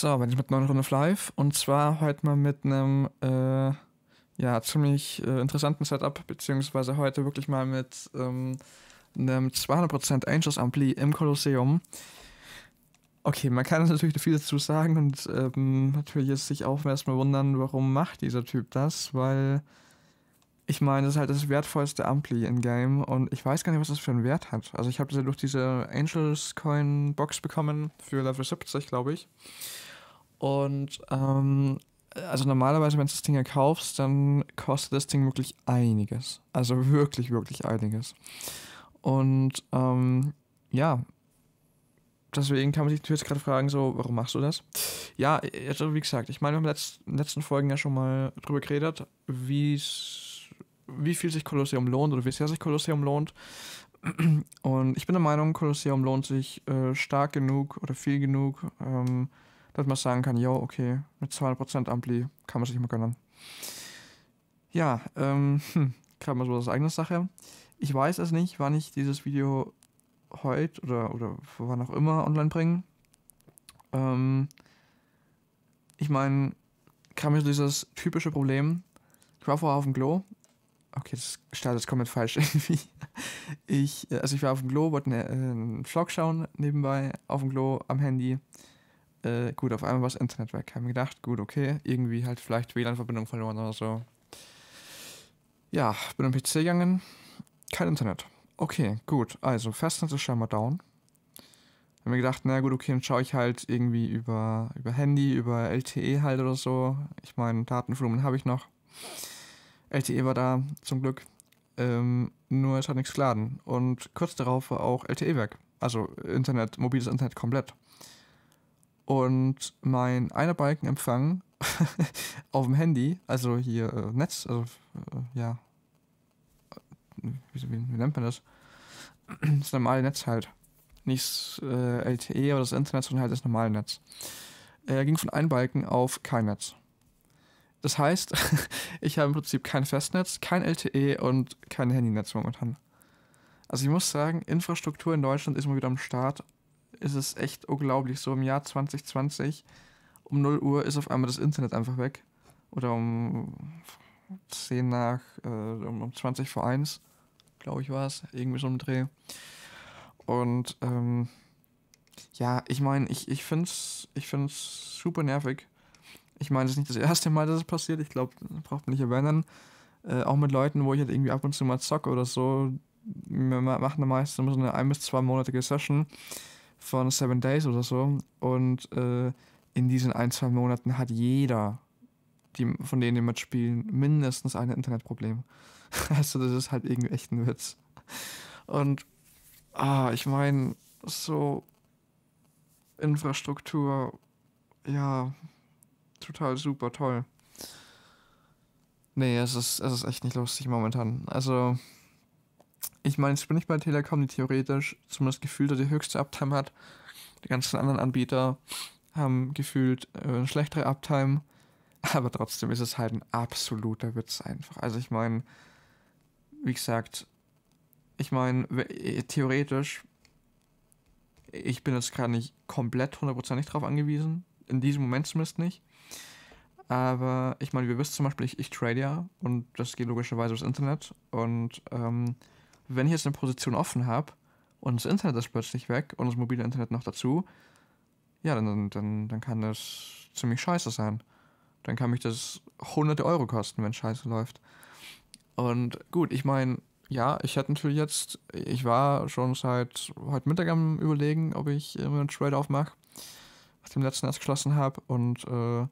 So, wenn ich mit 9 Run of Life. Und zwar heute mal mit einem äh, ja, ziemlich äh, interessanten Setup, beziehungsweise heute wirklich mal mit ähm, einem 200% Angels Ampli im Kolosseum. Okay, man kann natürlich viel dazu sagen und ähm, natürlich jetzt sich auch erstmal wundern, warum macht dieser Typ das, weil ich meine, das ist halt das wertvollste Ampli in Game und ich weiß gar nicht, was das für einen Wert hat. Also ich habe das ja durch diese Angels Coin Box bekommen für Level 70, glaube ich. Und ähm, also normalerweise, wenn du das Ding ja kaufst, dann kostet das Ding wirklich einiges. Also wirklich, wirklich einiges. Und ähm, ja, deswegen kann man sich natürlich gerade fragen, so, warum machst du das? Ja, also wie gesagt, ich meine, wir haben in den letzten Folgen ja schon mal drüber geredet, wie viel sich Kolosseum lohnt oder wie sehr sich Kolosseum lohnt. Und ich bin der Meinung, Kolosseum lohnt sich äh, stark genug oder viel genug, ähm, dass man sagen kann, yo, okay, mit 200% Ampli kann man sich mal gönnen. Ja, ähm, hm, gerade mal so das eigene Sache. Ich weiß es nicht, wann ich dieses Video heute oder, oder wann auch immer online bringen. Ähm, ich meine, kam mir so dieses typische Problem. Ich war vorher auf dem Klo. Okay, das startet jetzt komplett falsch irgendwie. Ich, äh, also ich war auf dem Klo, wollte einen, äh, einen Vlog schauen nebenbei, auf dem Klo, am Handy äh, gut, auf einmal war das Internet weg. Haben gedacht, gut, okay, irgendwie halt vielleicht WLAN-Verbindung verloren oder so. Ja, bin am PC gegangen, kein Internet. Okay, gut, also Festnetz ist scheinbar down. Haben mir gedacht, na gut, okay, dann schaue ich halt irgendwie über, über Handy, über LTE halt oder so. Ich meine, Datenvolumen habe ich noch. LTE war da, zum Glück. Ähm, nur es hat nichts geladen. Und kurz darauf war auch LTE weg. Also Internet, mobiles Internet komplett und mein einer Balkenempfang auf dem Handy, also hier äh, Netz, also äh, ja, wie, wie, wie, nennt man das? Das normale Netz halt. Nicht äh, LTE oder das Internet, sondern halt das normale Netz. Er ging von einem Balken auf kein Netz. Das heißt, ich habe im Prinzip kein Festnetz, kein LTE und kein Handynetz momentan. Also ich muss sagen, Infrastruktur in Deutschland ist mal wieder am Start ist es echt unglaublich. So im Jahr 2020 um 0 Uhr ist auf einmal das Internet einfach weg. Oder um 10 nach, äh, um, um 20 vor 1, glaube ich, war es. Irgendwie so im Dreh. Und ähm, ja, ich meine, ich, ich finde es ich find's super nervig. Ich meine, es ist nicht das erste Mal, dass es passiert. Ich glaube, braucht man nicht erwähnen. Äh, auch mit Leuten, wo ich halt irgendwie ab und zu mal zocke oder so. Wir machen meistens so eine ein- bis zwei monatige Session von Seven Days oder so. Und äh, in diesen ein, zwei Monaten hat jeder, die, von denen die mitspielen, mindestens ein Internetproblem. also das ist halt irgendwie echt ein Witz. Und ah, ich meine, so Infrastruktur, ja, total super toll. Nee, es ist, es ist echt nicht lustig momentan. Also ich meine, jetzt bin ich bei Telekom, die theoretisch zumindest gefühlt die höchste Uptime hat. Die ganzen anderen Anbieter haben gefühlt äh, eine schlechtere Uptime. Aber trotzdem ist es halt ein absoluter Witz einfach. Also ich meine, wie gesagt, ich meine, äh, theoretisch, ich bin jetzt gerade nicht komplett hundertprozentig drauf angewiesen. In diesem Moment zumindest nicht. Aber ich meine, wir wissen zum Beispiel, ich, ich trade ja und das geht logischerweise durchs Internet. Und ähm, wenn ich jetzt eine Position offen habe und das Internet ist plötzlich weg und das mobile Internet noch dazu, ja, dann, dann, dann kann das ziemlich scheiße sein. Dann kann mich das hunderte Euro kosten, wenn scheiße läuft. Und gut, ich meine, ja, ich hätte natürlich jetzt, ich war schon seit heute Mittag am Überlegen, ob ich immer einen trade aufmache, mache, nachdem ich letzten erst geschlossen habe. Und äh,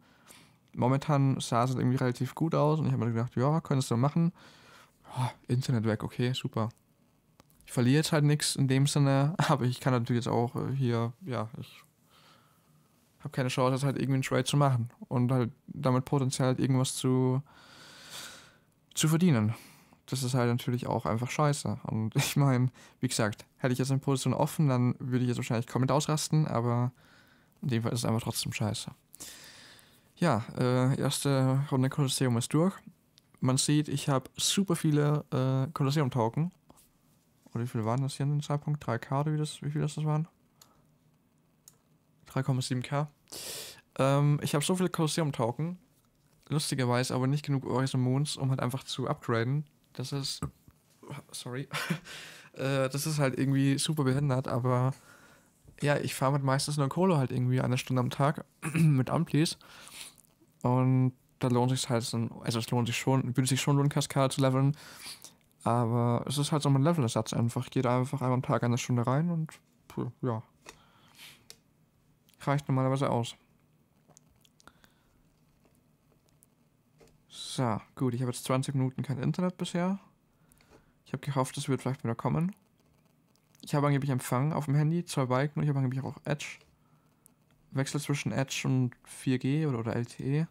momentan sah es halt irgendwie relativ gut aus und ich habe mir gedacht, ja, könntest du machen. Oh, Internet weg, okay, super ich verliere jetzt halt nichts in dem Sinne, aber ich kann natürlich jetzt auch äh, hier, ja, ich habe keine Chance, das halt irgendwie einen Trade zu machen und halt damit potenziell halt irgendwas zu, zu verdienen. Das ist halt natürlich auch einfach scheiße. Und ich meine, wie gesagt, hätte ich jetzt eine Position offen, dann würde ich jetzt wahrscheinlich komplett ausrasten, aber in dem Fall ist es einfach trotzdem scheiße. Ja, äh, erste Runde Kolosseum ist durch. Man sieht, ich habe super viele äh, Kolosseum-Token oder wie viele waren das hier an dem Zeitpunkt? 3K wie, wie viel das, waren? 3,7K. Ähm, ich habe so viele colosseum token Lustigerweise aber nicht genug Oris und Moons, um halt einfach zu upgraden. Das ist. Sorry. äh, das ist halt irgendwie super behindert, aber. Ja, ich fahre mit meistens nur Kohle halt irgendwie eine Stunde am Tag mit Amplis. Und da lohnt sich halt, so. also es lohnt sich schon, würde sich schon lohnen, Kaskade zu leveln. Aber es ist halt so ein Levelersatz einfach. Ich gehe da einfach einmal einen Tag eine Stunde rein und puh, ja. Reicht normalerweise aus. So, gut, ich habe jetzt 20 Minuten kein Internet bisher. Ich habe gehofft, es wird vielleicht wieder kommen. Ich habe angeblich Empfang auf dem Handy, zwei Balken und ich habe angeblich auch Edge. Wechsel zwischen Edge und 4G oder, oder LTE.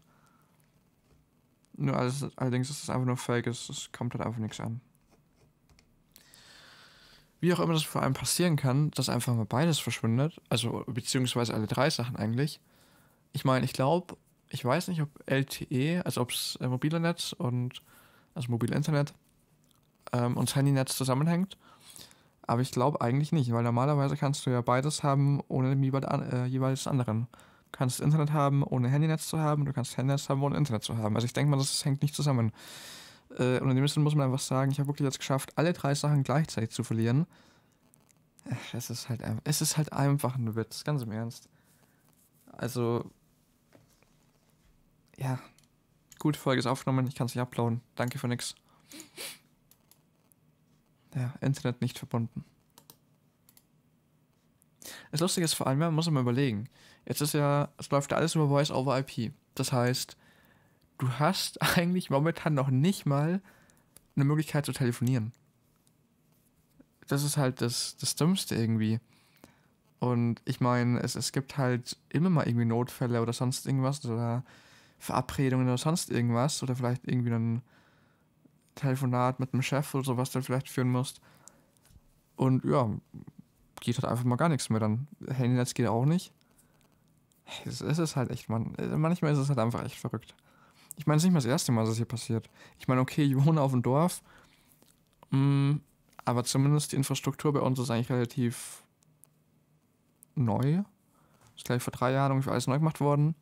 Nur alles, allerdings ist es einfach nur fake, es, es kommt halt einfach nichts an wie auch immer das vor allem passieren kann, dass einfach mal beides verschwindet, also beziehungsweise alle drei Sachen eigentlich. Ich meine, ich glaube, ich weiß nicht, ob LTE, also ob es äh, mobile Netz und also mobile Internet ähm, und das Handynetz zusammenhängt. Aber ich glaube eigentlich nicht, weil normalerweise kannst du ja beides haben, ohne jeweils, äh, jeweils anderen. Du kannst Internet haben, ohne Handynetz zu haben, du kannst Handynetz haben, ohne Internet zu haben. Also ich denke mal, das hängt nicht zusammen. Äh, und in dem Sinne muss man einfach sagen, ich habe wirklich jetzt geschafft, alle drei Sachen gleichzeitig zu verlieren. Äh, es ist halt, es ist halt einfach ein Witz, ganz im Ernst. Also, ja, gute Folge ist aufgenommen, ich kann es nicht uploaden. Danke für nix. Ja, Internet nicht verbunden. Das Lustige ist vor allem, man muss immer überlegen. Jetzt ist ja, es läuft ja alles über Voice over IP. Das heißt, du hast eigentlich momentan noch nicht mal eine Möglichkeit zu telefonieren. Das ist halt das, das Dümmste irgendwie. Und ich meine, es, es gibt halt immer mal irgendwie Notfälle oder sonst irgendwas oder Verabredungen oder sonst irgendwas oder vielleicht irgendwie ein Telefonat mit einem Chef oder sowas, der vielleicht führen musst. Und ja, geht halt einfach mal gar nichts mehr dann. Handynetz geht auch nicht. Es ist halt echt, man, manchmal ist es halt einfach echt verrückt. Ich meine, es ist nicht mal das erste Mal, dass es hier passiert. Ich meine, okay, ich wohne auf dem Dorf, mh, mm, aber zumindest die Infrastruktur bei uns ist eigentlich relativ neu. Ist gleich vor drei Jahren ungefähr alles neu gemacht worden.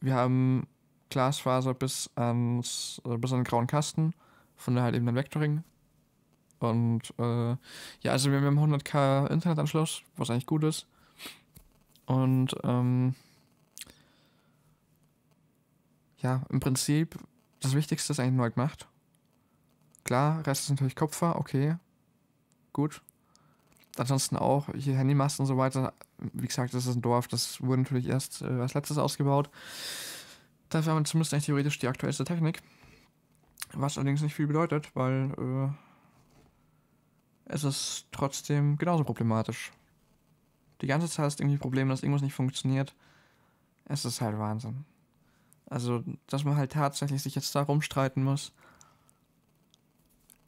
Wir haben Glasfaser bis, ans, äh, bis an den grauen Kasten, von der halt eben dann Vectoring. Und äh, ja, also wir haben 100k Internetanschluss, was eigentlich gut ist. Und ähm, ja, im Prinzip das Wichtigste ist eigentlich neu gemacht. Halt Klar, Rest ist natürlich Kupfer, okay. Gut. Ansonsten auch hier Handymast und so weiter. Wie gesagt, das ist ein Dorf, das wurde natürlich erst äh, als letztes ausgebaut. Dafür haben wir zumindest eigentlich theoretisch die aktuellste Technik. Was allerdings nicht viel bedeutet, weil äh, es ist trotzdem genauso problematisch. Die ganze Zeit ist irgendwie ein Problem, dass irgendwas nicht funktioniert. Es ist halt Wahnsinn. Also, dass man halt tatsächlich sich jetzt darum streiten muss.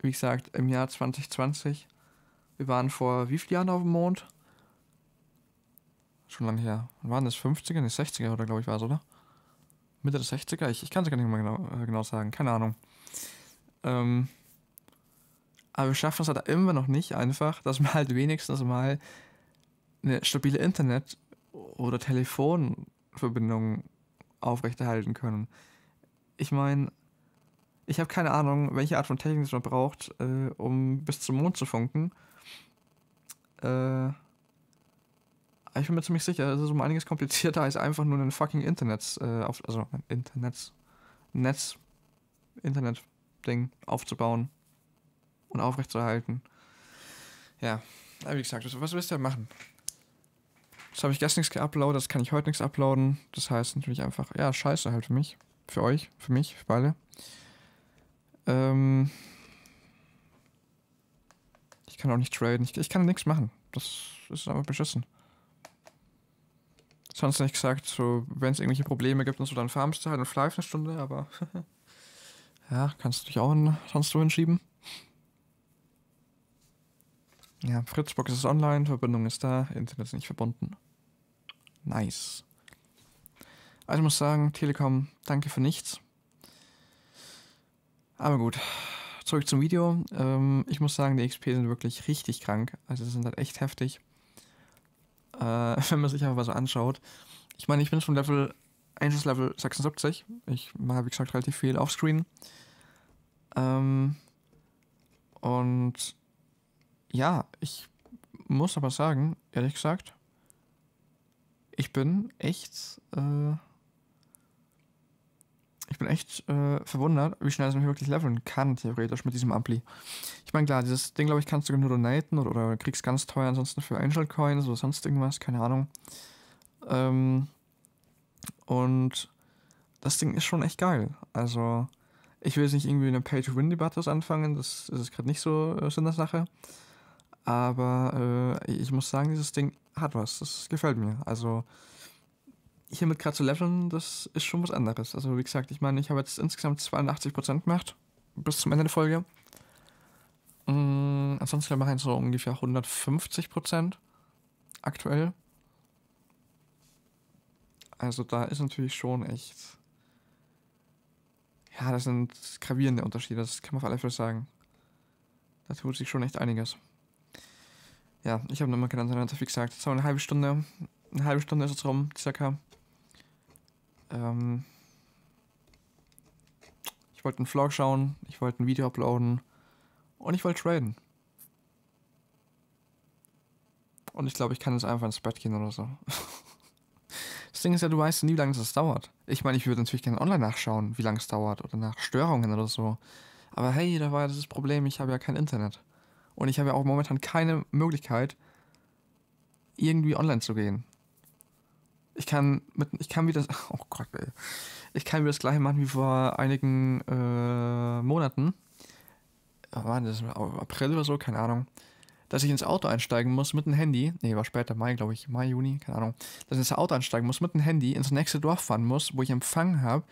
Wie gesagt, im Jahr 2020. Wir waren vor wie vielen Jahren auf dem Mond? Schon lange her. waren das 50er? Ne, 60er oder glaube ich war es, oder? Mitte der 60er? Ich, ich kann es gar nicht mehr genau, äh, genau sagen. Keine Ahnung. Ähm, aber wir schaffen es halt immer noch nicht einfach, dass man halt wenigstens mal eine stabile Internet- oder Telefonverbindung aufrechterhalten können. Ich meine, ich habe keine Ahnung, welche Art von Technik man braucht, äh, um bis zum Mond zu funken. Äh, ich bin mir ziemlich sicher, es ist um einiges komplizierter als einfach nur ein fucking Internet, äh, auf, also ein Internet, Netz, Internet-Ding aufzubauen und aufrechtzuerhalten. Ja, wie gesagt, was willst du denn machen? Das habe ich gestern nichts geuploadet, das kann ich heute nichts uploaden. Das heißt natürlich einfach, ja, scheiße halt für mich. Für euch, für mich, für beide. Ähm ich kann auch nicht traden. Ich, ich kann nichts machen. Das ist einfach beschissen. Sonst nicht gesagt, so, wenn es irgendwelche Probleme gibt und so, dann farmst du halt und flive eine Stunde, aber. ja, kannst du dich auch in, sonst so hinschieben. Ja, Fritzbox ist online, Verbindung ist da, Internet ist nicht verbunden. Nice. Also ich muss sagen, Telekom, danke für nichts. Aber gut, zurück zum Video. Ähm, ich muss sagen, die XP sind wirklich richtig krank. Also sie sind halt echt heftig. Äh, wenn man sich einfach mal so anschaut. Ich meine, ich bin schon Level, Angels Level 76. Ich mache, wie gesagt, relativ viel Offscreen. Ähm, und ja, ich muss aber sagen, ehrlich gesagt, ich bin echt, äh, ich bin echt äh, verwundert, wie schnell es mich wirklich leveln kann, theoretisch, mit diesem Ampli. Ich meine, klar, dieses Ding, glaube ich, kannst du nur donaten oder, oder kriegst ganz teuer ansonsten für Angel Coins oder sonst irgendwas, keine Ahnung. Ähm, und das Ding ist schon echt geil. Also, ich will jetzt nicht irgendwie eine Pay-to-Win-Debatte anfangen, das ist gerade nicht so äh, Sinn der Sache. Aber äh, ich muss sagen, dieses Ding hat was. Das gefällt mir. Also hiermit gerade zu Leveln, das ist schon was anderes. Also wie gesagt, ich meine, ich habe jetzt insgesamt 82% gemacht bis zum Ende der Folge. Mhm, ansonsten mache halt ich so ungefähr 150% aktuell. Also da ist natürlich schon echt... Ja, das sind gravierende Unterschiede, das kann man auf alle Fälle sagen. Da tut sich schon echt einiges. Ja, ich habe nochmal genannt, so wie gesagt. So, eine halbe Stunde. Eine halbe Stunde ist es rum, circa. Ähm ich wollte einen Vlog schauen, ich wollte ein Video uploaden und ich wollte traden. Und ich glaube, ich kann jetzt einfach ins Bett gehen oder so. das Ding ist ja, du weißt nie, wie lange das dauert. Ich meine, ich würde natürlich gerne online nachschauen, wie lange es dauert oder nach Störungen oder so. Aber hey, da war ja das Problem, ich habe ja kein Internet. Und ich habe ja auch momentan keine Möglichkeit, irgendwie online zu gehen. Ich kann mit, ich kann wieder, oh Gott, ey. ich kann wieder das gleiche machen wie vor einigen äh, Monaten. Oh das ist April oder so, keine Ahnung. Dass ich ins Auto einsteigen muss mit dem Handy, nee, war später, Mai, glaube ich, Mai, Juni, keine Ahnung. Dass ich ins Auto einsteigen muss mit dem Handy, ins nächste Dorf fahren muss, wo ich empfangen habe,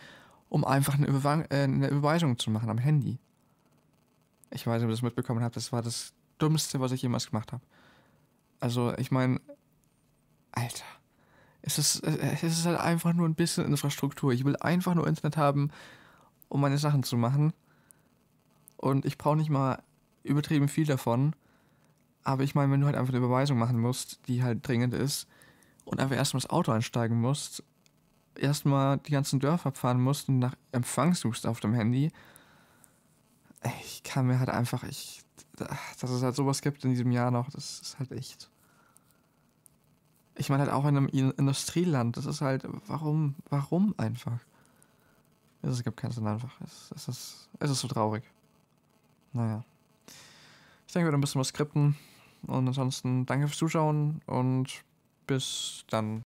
um einfach eine, Überwe äh, eine Überweisung zu machen am Handy. Ich weiß nicht, ob ihr das mitbekommen habt, das war das Dummste, was ich jemals gemacht habe. Also, ich meine, Alter, es ist, äh, es ist halt einfach nur ein bisschen Infrastruktur. Ich will einfach nur Internet haben, um meine Sachen zu machen. Und ich brauche nicht mal übertrieben viel davon. Aber ich meine, wenn du halt einfach eine Überweisung machen musst, die halt dringend ist, und einfach erstmal das Auto einsteigen musst, erstmal die ganzen Dörfer fahren musst und nach Empfang suchst auf dem Handy ich kann mir halt einfach, ich, dass es halt sowas gibt in diesem Jahr noch, das ist halt echt. Ich meine halt auch in einem Industrieland, das ist halt, warum, warum einfach? Es gibt keinen Sinn einfach. Es, es, ist, es ist so traurig. Naja. Ich denke, wir werden ein bisschen was skripten. Und ansonsten danke fürs Zuschauen und bis dann.